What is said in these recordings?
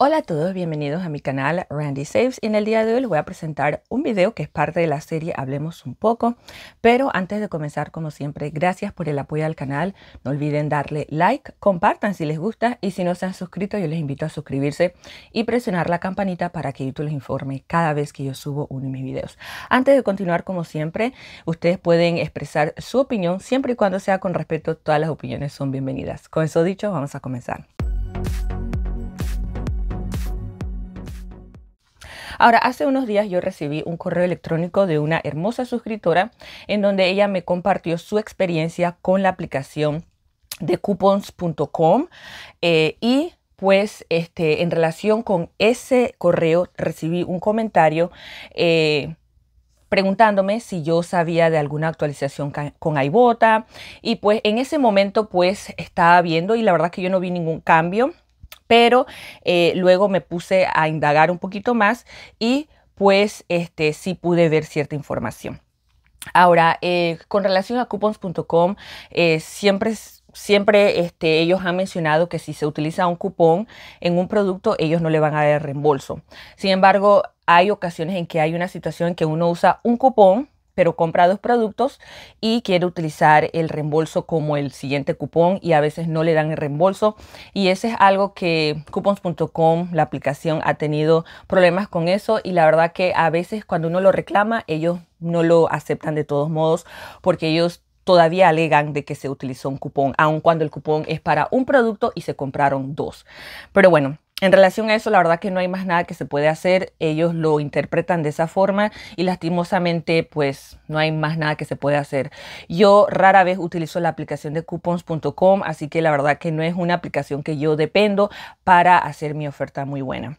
Hola a todos, bienvenidos a mi canal Randy Saves y en el día de hoy les voy a presentar un video que es parte de la serie Hablemos un poco, pero antes de comenzar como siempre, gracias por el apoyo al canal, no olviden darle like, compartan si les gusta y si no se han suscrito yo les invito a suscribirse y presionar la campanita para que YouTube les informe cada vez que yo subo uno de mis videos. Antes de continuar como siempre, ustedes pueden expresar su opinión siempre y cuando sea con respeto, todas las opiniones son bienvenidas. Con eso dicho, vamos a comenzar. Ahora, hace unos días yo recibí un correo electrónico de una hermosa suscriptora en donde ella me compartió su experiencia con la aplicación de coupons.com eh, y pues este, en relación con ese correo recibí un comentario eh, preguntándome si yo sabía de alguna actualización con iBota y pues en ese momento pues estaba viendo y la verdad que yo no vi ningún cambio pero eh, luego me puse a indagar un poquito más y pues este, sí pude ver cierta información. Ahora, eh, con relación a coupons.com, eh, siempre este, ellos han mencionado que si se utiliza un cupón en un producto, ellos no le van a dar reembolso. Sin embargo, hay ocasiones en que hay una situación en que uno usa un cupón pero compra dos productos y quiere utilizar el reembolso como el siguiente cupón y a veces no le dan el reembolso. Y ese es algo que coupons.com, la aplicación, ha tenido problemas con eso y la verdad que a veces cuando uno lo reclama, ellos no lo aceptan de todos modos porque ellos todavía alegan de que se utilizó un cupón, aun cuando el cupón es para un producto y se compraron dos. Pero bueno, en relación a eso, la verdad que no hay más nada que se puede hacer. Ellos lo interpretan de esa forma y lastimosamente, pues no hay más nada que se puede hacer. Yo rara vez utilizo la aplicación de coupons.com, así que la verdad que no es una aplicación que yo dependo para hacer mi oferta muy buena.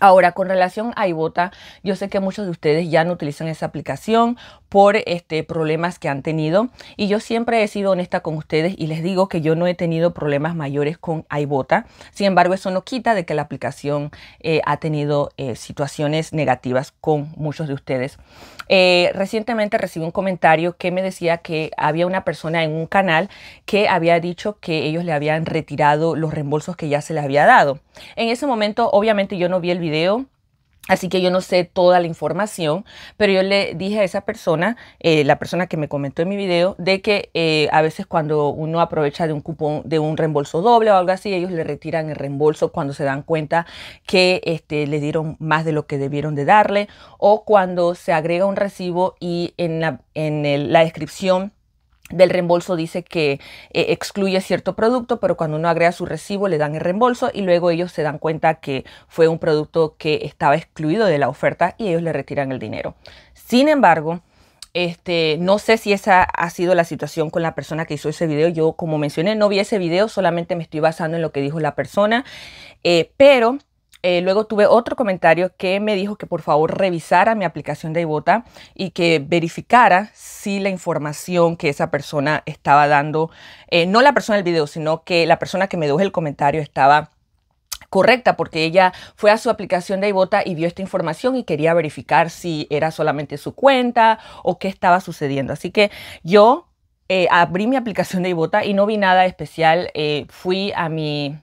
Ahora, con relación a Ibota, yo sé que muchos de ustedes ya no utilizan esa aplicación por este, problemas que han tenido y yo siempre he sido honesta con ustedes y les digo que yo no he tenido problemas mayores con iBota. Sin embargo, eso no quita de que la aplicación eh, ha tenido eh, situaciones negativas con muchos de ustedes. Eh, recientemente recibí un comentario que me decía que había una persona en un canal que había dicho que ellos le habían retirado los reembolsos que ya se les había dado. En ese momento, obviamente, yo no vi el video. Así que yo no sé toda la información, pero yo le dije a esa persona, eh, la persona que me comentó en mi video, de que eh, a veces cuando uno aprovecha de un cupón, de un reembolso doble o algo así, ellos le retiran el reembolso cuando se dan cuenta que este, le dieron más de lo que debieron de darle o cuando se agrega un recibo y en la, en la descripción del reembolso dice que eh, excluye cierto producto, pero cuando uno agrega su recibo le dan el reembolso y luego ellos se dan cuenta que fue un producto que estaba excluido de la oferta y ellos le retiran el dinero. Sin embargo, este, no sé si esa ha sido la situación con la persona que hizo ese video. Yo, como mencioné, no vi ese video, solamente me estoy basando en lo que dijo la persona, eh, pero eh, luego tuve otro comentario que me dijo que por favor revisara mi aplicación de Ibota y que verificara si la información que esa persona estaba dando, eh, no la persona del video, sino que la persona que me dio el comentario estaba correcta porque ella fue a su aplicación de Ibota y vio esta información y quería verificar si era solamente su cuenta o qué estaba sucediendo. Así que yo eh, abrí mi aplicación de Ibota y no vi nada especial. fui a mi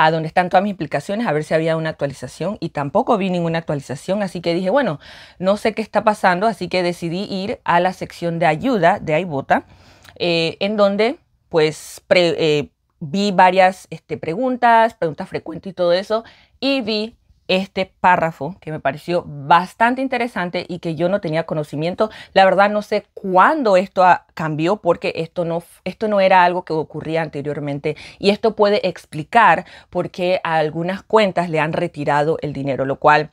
a donde están todas mis implicaciones a ver si había una actualización y tampoco vi ninguna actualización, así que dije, bueno, no sé qué está pasando, así que decidí ir a la sección de ayuda de iBota, eh, en donde pues eh, vi varias este, preguntas, preguntas frecuentes y todo eso, y vi este párrafo que me pareció bastante interesante y que yo no tenía conocimiento. La verdad no sé cuándo esto cambió porque esto no, esto no era algo que ocurría anteriormente y esto puede explicar por qué a algunas cuentas le han retirado el dinero, lo cual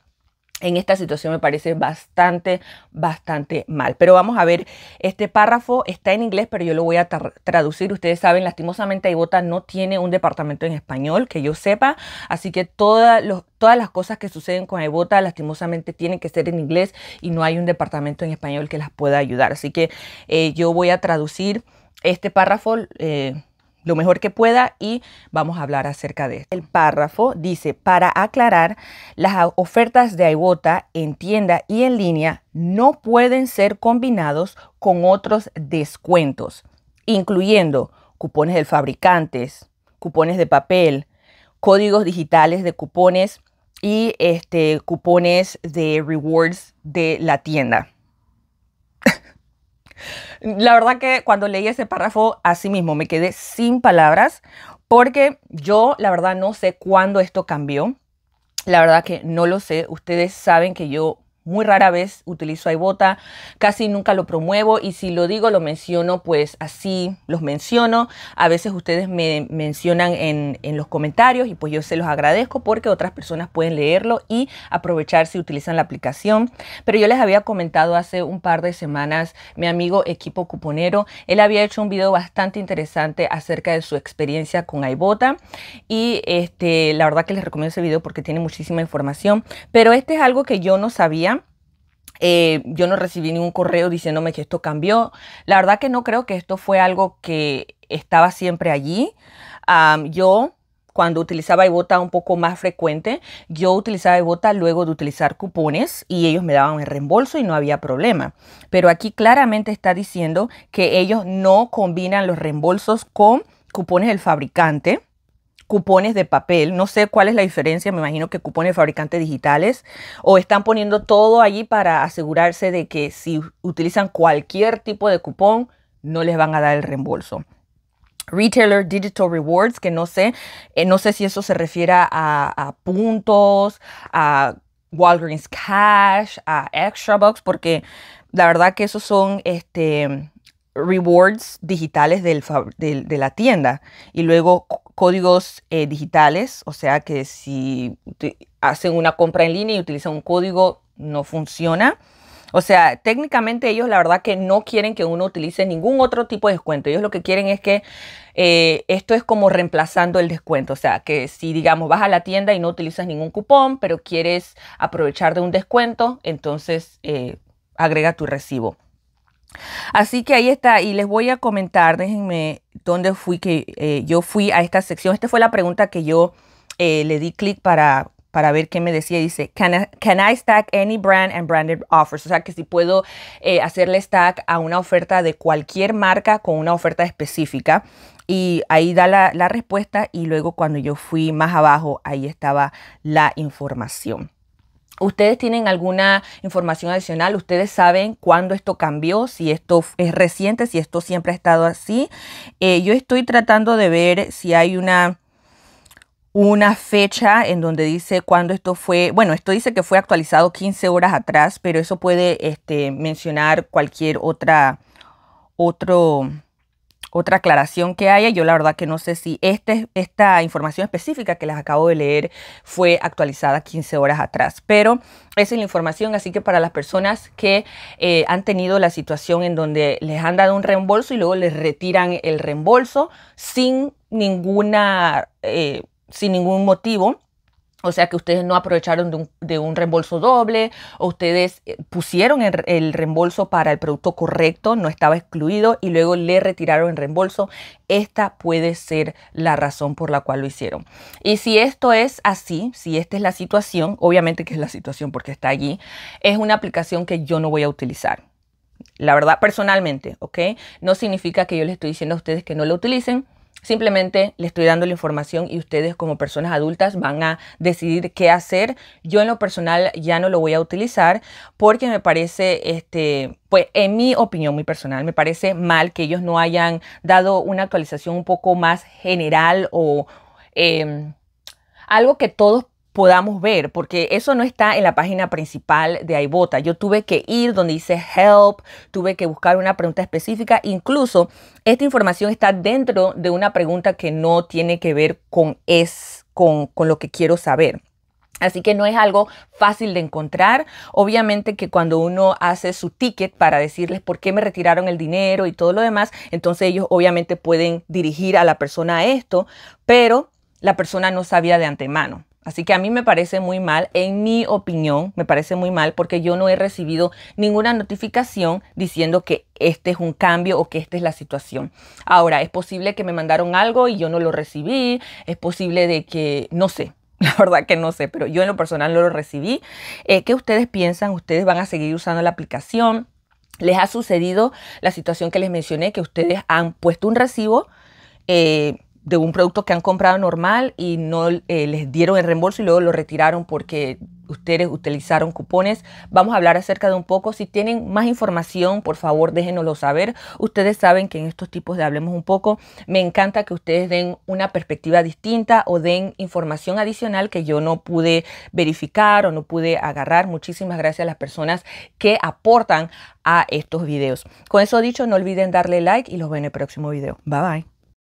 en esta situación me parece bastante, bastante mal. Pero vamos a ver, este párrafo está en inglés, pero yo lo voy a traducir. Ustedes saben, lastimosamente Ibota no tiene un departamento en español, que yo sepa, así que todas, los, todas las cosas que suceden con Ibota lastimosamente tienen que ser en inglés y no hay un departamento en español que las pueda ayudar. Así que eh, yo voy a traducir este párrafo. Eh, lo mejor que pueda y vamos a hablar acerca de esto. El párrafo dice, para aclarar, las ofertas de Ibotta en tienda y en línea no pueden ser combinados con otros descuentos, incluyendo cupones del fabricantes cupones de papel, códigos digitales de cupones y este, cupones de rewards de la tienda. La verdad que cuando leí ese párrafo, así mismo me quedé sin palabras porque yo la verdad no sé cuándo esto cambió. La verdad que no lo sé. Ustedes saben que yo muy rara vez utilizo iBota, casi nunca lo promuevo y si lo digo, lo menciono, pues así los menciono. A veces ustedes me mencionan en, los comentarios y pues yo se los agradezco porque otras personas pueden leerlo y aprovechar si utilizan la aplicación. Pero yo les había comentado hace un par de semanas, mi amigo Equipo Cuponero, él había hecho un video bastante interesante acerca de su experiencia con iBota y este, la verdad que les recomiendo ese video porque tiene muchísima información. Pero este es algo que yo no sabía eh, yo no recibí ningún correo diciéndome que esto cambió. La verdad que no creo que esto fue algo que estaba siempre allí. yo cuando utilizaba Ibota un poco más frecuente, yo utilizaba Ibota luego de utilizar cupones y ellos me daban el reembolso y no había problema. Pero aquí claramente está diciendo que ellos no combinan los reembolsos con cupones del fabricante cupones de papel. No sé cuál es la diferencia, me imagino que cupones fabricantes digitales. O están poniendo todo allí para asegurarse de que si utilizan cualquier tipo de cupón, no les van a dar el reembolso. Retailer Digital Rewards, que no sé, eh, no sé si eso se refiere a, a puntos, a Walgreens Cash, a Extra bucks porque la verdad que esos son este, rewards digitales de la tienda y luego códigos eh, digitales, o sea que si hacen una compra en línea y utilizan un código no funciona. O sea, técnicamente ellos la verdad que no quieren que uno utilice ningún otro tipo de descuento. Ellos lo que quieren es que eh, esto es como reemplazando el descuento. O sea, que si digamos vas a la tienda y no utilizas ningún cupón, pero quieres aprovechar de un descuento, entonces eh, agrega tu recibo. Así que ahí está, y les voy a comentar, déjenme dónde fui que eh, yo fui a esta sección. Esta fue la pregunta que yo eh, le di clic para, para ver qué me decía. Dice, can I, can I, stack any brand and branded offers? O sea, que si puedo eh, hacerle stack a una oferta de cualquier marca con una oferta específica. Y ahí da la respuesta y luego cuando yo fui más abajo, ahí estaba la información. ¿Ustedes tienen alguna información adicional? ¿Ustedes saben cuándo esto cambió? Si esto es reciente, si esto siempre ha estado así. Eh, yo estoy tratando de ver si hay una, una fecha en donde dice cuándo esto fue. Bueno, esto dice que fue actualizado 15 horas atrás, pero eso puede este, mencionar cualquier otra, otro, otra aclaración que haya. Yo la verdad que no sé si este, esta información específica que les acabo de leer fue actualizada 15 horas atrás, pero esa es la información, así que para las personas que eh, han tenido la situación en donde les han dado un reembolso y luego les retiran el reembolso sin ninguna... Eh, sin ningún motivo, o sea que ustedes no aprovecharon de un, reembolso doble, o ustedes eh, pusieron el, reembolso para el producto correcto, no estaba excluido, y luego le retiraron el reembolso. Esta puede ser la razón por la cual lo hicieron. Y si esto es así, si esta es la situación, obviamente que es la situación porque está allí, es una aplicación que yo no voy a utilizar. La verdad, personalmente, ¿ok? No significa que yo les estoy diciendo a ustedes que no lo utilicen Simplemente le estoy dando la información y ustedes como personas adultas van a decidir qué hacer. Yo en lo personal ya no lo voy a utilizar porque me parece, este, pues en mi opinión muy personal, me parece mal que ellos no hayan dado una actualización un poco más general o... Em, algo que todos podamos ver, porque eso no está en la página principal de iBota. Yo tuve que ir donde dice help, tuve que buscar una pregunta específica, incluso esta información está dentro de una pregunta que no tiene que ver con es con, con lo que quiero saber. Así que no es algo fácil de encontrar. Obviamente que cuando uno hace su ticket para decirles por qué me retiraron el dinero y todo lo demás, entonces ellos obviamente pueden dirigir a la persona a esto, pero la persona no sabía de antemano. Así que a mí me parece muy mal, en mi opinión, me parece muy mal porque yo no he recibido ninguna notificación diciendo que este es un cambio o que esta es la situación. Ahora, es posible que me mandaron algo y yo no lo recibí, es posible de que, no sé, la verdad que no sé, pero yo en lo personal no lo recibí. Eh, ¿Qué ustedes piensan? ¿Ustedes van a seguir usando la aplicación? ¿Les ha sucedido la situación que les mencioné, que ustedes han puesto un recibo? Eh, de un producto que han comprado normal y no eh, les dieron el reembolso y luego lo retiraron porque ustedes utilizaron cupones. Vamos a hablar acerca de un poco. Si tienen más información, por favor, déjenoslo saber. Ustedes saben que en estos tipos de Hablemos un poco, me encanta que ustedes den una perspectiva distinta o den información adicional que yo no pude verificar o no pude agarrar. Muchísimas gracias a las personas que aportan a estos videos. Con eso dicho, no olviden darle like y los veo en el próximo video. Bye bye.